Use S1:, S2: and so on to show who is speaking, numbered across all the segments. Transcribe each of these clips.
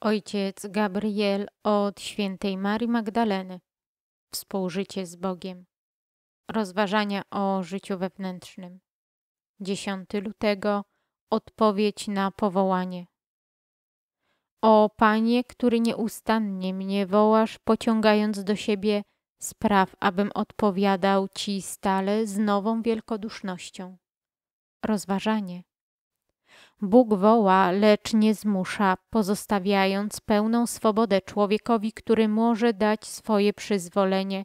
S1: Ojciec Gabriel od świętej Marii Magdaleny. Współżycie z Bogiem. Rozważania o życiu wewnętrznym. 10 lutego. Odpowiedź na powołanie. O Panie, który nieustannie mnie wołasz, pociągając do siebie, spraw, abym odpowiadał Ci stale z nową wielkodusznością. Rozważanie. Bóg woła, lecz nie zmusza, pozostawiając pełną swobodę człowiekowi, który może dać swoje przyzwolenie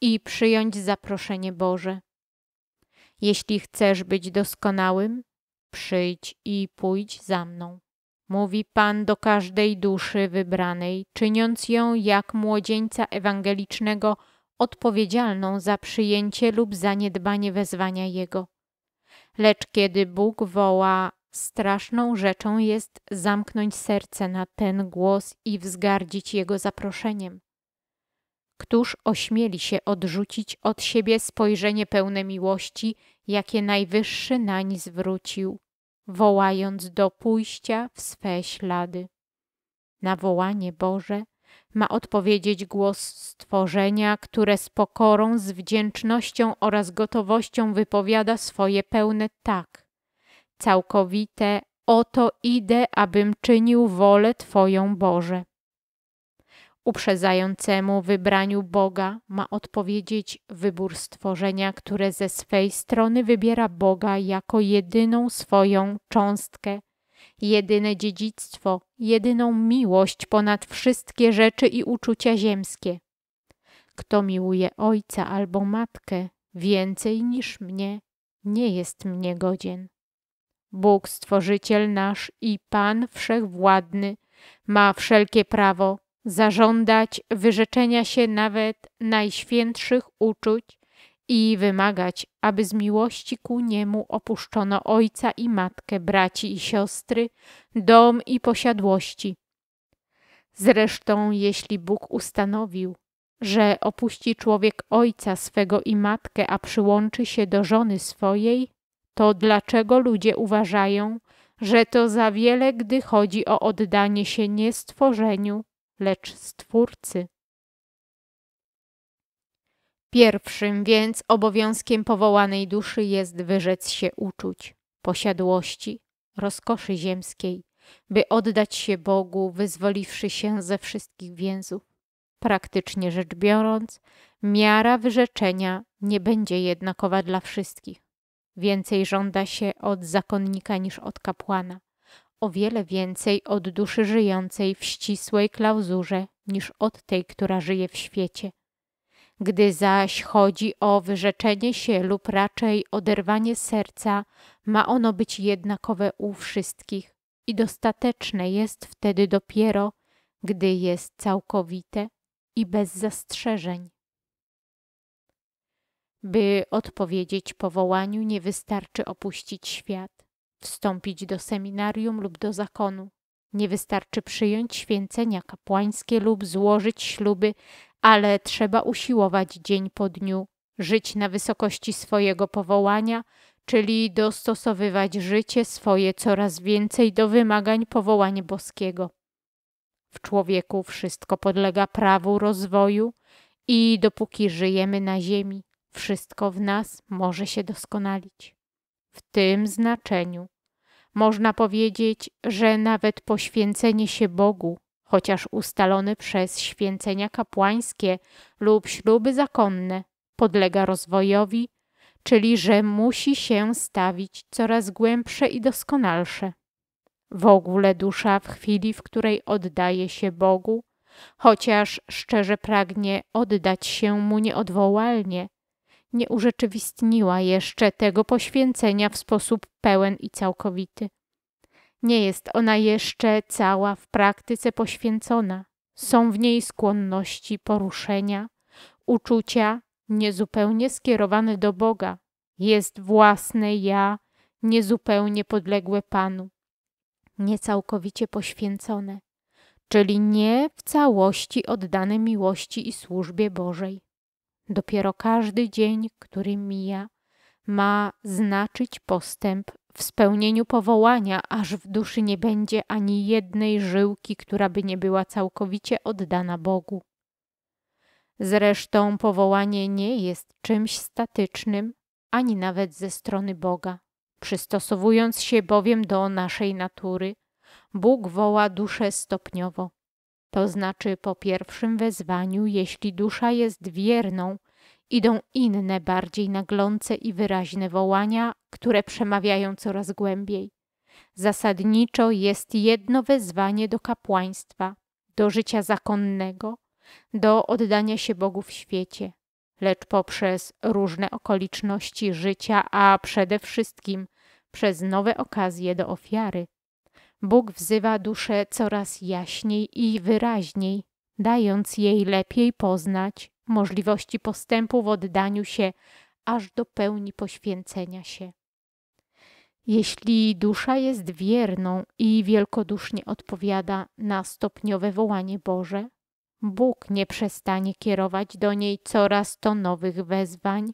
S1: i przyjąć zaproszenie Boże. Jeśli chcesz być doskonałym, przyjdź i pójdź za mną. Mówi Pan do każdej duszy wybranej, czyniąc ją jak młodzieńca ewangelicznego odpowiedzialną za przyjęcie lub zaniedbanie wezwania Jego. Lecz kiedy Bóg woła, Straszną rzeczą jest zamknąć serce na ten głos i wzgardzić jego zaproszeniem. Któż ośmieli się odrzucić od siebie spojrzenie pełne miłości, jakie Najwyższy nań zwrócił, wołając do pójścia w swe ślady? Na wołanie Boże ma odpowiedzieć głos stworzenia, które z pokorą, z wdzięcznością oraz gotowością wypowiada swoje pełne tak całkowite, oto idę, abym czynił wolę Twoją Boże. Uprzedzającemu wybraniu Boga ma odpowiedzieć wybór stworzenia, które ze swej strony wybiera Boga jako jedyną swoją cząstkę, jedyne dziedzictwo, jedyną miłość ponad wszystkie rzeczy i uczucia ziemskie. Kto miłuje ojca albo matkę więcej niż mnie, nie jest mnie godzien. Bóg, Stworzyciel nasz i Pan Wszechwładny, ma wszelkie prawo zażądać wyrzeczenia się nawet najświętszych uczuć i wymagać, aby z miłości ku niemu opuszczono ojca i matkę, braci i siostry, dom i posiadłości. Zresztą, jeśli Bóg ustanowił, że opuści człowiek ojca swego i matkę, a przyłączy się do żony swojej, to dlaczego ludzie uważają, że to za wiele, gdy chodzi o oddanie się nie stworzeniu, lecz stwórcy. Pierwszym więc obowiązkiem powołanej duszy jest wyrzec się uczuć, posiadłości, rozkoszy ziemskiej, by oddać się Bogu, wyzwoliwszy się ze wszystkich więzów. Praktycznie rzecz biorąc, miara wyrzeczenia nie będzie jednakowa dla wszystkich. Więcej żąda się od zakonnika niż od kapłana, o wiele więcej od duszy żyjącej w ścisłej klauzurze niż od tej, która żyje w świecie. Gdy zaś chodzi o wyrzeczenie się lub raczej oderwanie serca, ma ono być jednakowe u wszystkich i dostateczne jest wtedy dopiero, gdy jest całkowite i bez zastrzeżeń. By odpowiedzieć powołaniu, nie wystarczy opuścić świat, wstąpić do seminarium lub do zakonu. Nie wystarczy przyjąć święcenia kapłańskie lub złożyć śluby, ale trzeba usiłować dzień po dniu, żyć na wysokości swojego powołania, czyli dostosowywać życie swoje coraz więcej do wymagań powołania boskiego. W człowieku wszystko podlega prawu rozwoju i dopóki żyjemy na ziemi, wszystko w nas może się doskonalić. W tym znaczeniu można powiedzieć, że nawet poświęcenie się Bogu, chociaż ustalone przez święcenia kapłańskie lub śluby zakonne, podlega rozwojowi, czyli że musi się stawić coraz głębsze i doskonalsze. W ogóle dusza w chwili, w której oddaje się Bogu, chociaż szczerze pragnie oddać się Mu nieodwołalnie, nie urzeczywistniła jeszcze tego poświęcenia w sposób pełen i całkowity. Nie jest ona jeszcze cała w praktyce poświęcona. Są w niej skłonności poruszenia, uczucia niezupełnie skierowane do Boga. Jest własne ja, niezupełnie podległe Panu, niecałkowicie poświęcone, czyli nie w całości oddane miłości i służbie Bożej. Dopiero każdy dzień, który mija, ma znaczyć postęp w spełnieniu powołania, aż w duszy nie będzie ani jednej żyłki, która by nie była całkowicie oddana Bogu. Zresztą powołanie nie jest czymś statycznym, ani nawet ze strony Boga. Przystosowując się bowiem do naszej natury, Bóg woła duszę stopniowo. To znaczy po pierwszym wezwaniu, jeśli dusza jest wierną, idą inne bardziej naglące i wyraźne wołania, które przemawiają coraz głębiej. Zasadniczo jest jedno wezwanie do kapłaństwa, do życia zakonnego, do oddania się Bogu w świecie, lecz poprzez różne okoliczności życia, a przede wszystkim przez nowe okazje do ofiary, Bóg wzywa duszę coraz jaśniej i wyraźniej, dając jej lepiej poznać możliwości postępu w oddaniu się aż do pełni poświęcenia się. Jeśli dusza jest wierną i wielkodusznie odpowiada na stopniowe wołanie Boże, Bóg nie przestanie kierować do niej coraz to nowych wezwań,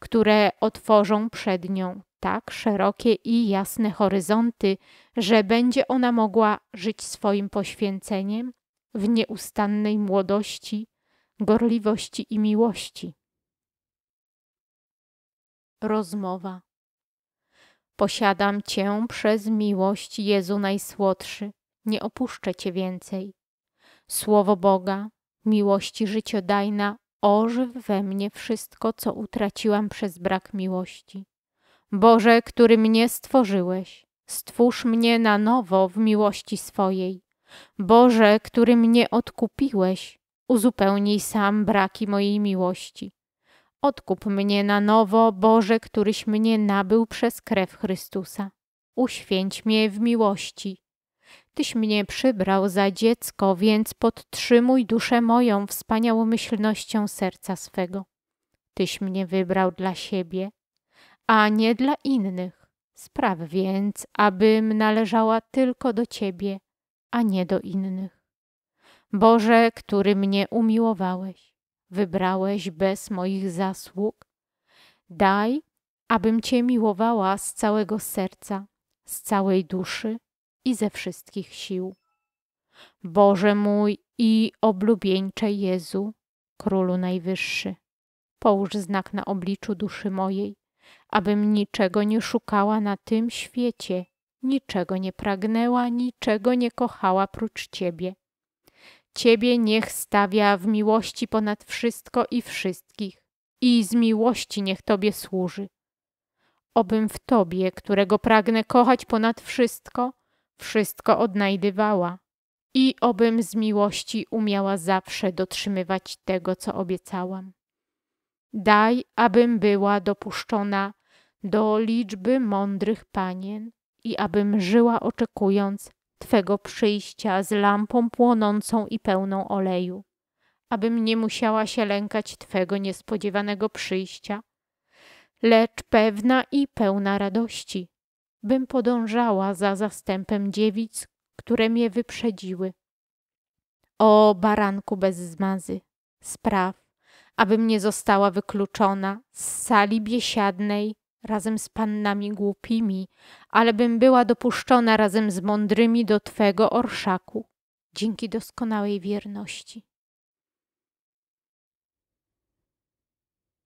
S1: które otworzą przed nią tak szerokie i jasne horyzonty, że będzie ona mogła żyć swoim poświęceniem w nieustannej młodości, gorliwości i miłości. Rozmowa. Posiadam Cię przez miłość Jezu Najsłodszy, nie opuszczę Cię więcej. Słowo Boga, miłości życiodajna, ożyw we mnie wszystko, co utraciłam przez brak miłości. Boże, który mnie stworzyłeś, stwórz mnie na nowo w miłości swojej. Boże, który mnie odkupiłeś, uzupełnij sam braki mojej miłości. Odkup mnie na nowo, Boże, któryś mnie nabył przez krew Chrystusa. Uświęć mnie w miłości. Tyś mnie przybrał za dziecko, więc podtrzymuj duszę moją wspaniałomyślnością serca swego. Tyś mnie wybrał dla siebie, a nie dla innych. Spraw więc, abym należała tylko do Ciebie, a nie do innych. Boże, który mnie umiłowałeś, wybrałeś bez moich zasług, daj, abym Cię miłowała z całego serca, z całej duszy i ze wszystkich sił. Boże mój i oblubieńcze Jezu, Królu Najwyższy, połóż znak na obliczu duszy mojej, abym niczego nie szukała na tym świecie, niczego nie pragnęła, niczego nie kochała prócz Ciebie. Ciebie niech stawia w miłości ponad wszystko i wszystkich, i z miłości niech Tobie służy. Obym w Tobie, którego pragnę kochać ponad wszystko, wszystko odnajdywała i obym z miłości umiała zawsze dotrzymywać tego, co obiecałam. Daj, abym była dopuszczona do liczby mądrych panien i abym żyła oczekując Twego przyjścia z lampą płonącą i pełną oleju, abym nie musiała się lękać Twego niespodziewanego przyjścia, lecz pewna i pełna radości, bym podążała za zastępem dziewic, które mnie wyprzedziły. O baranku bez zmazy, spraw, abym nie została wykluczona z sali biesiadnej razem z pannami głupimi, ale bym była dopuszczona razem z mądrymi do Twego orszaku, dzięki doskonałej wierności.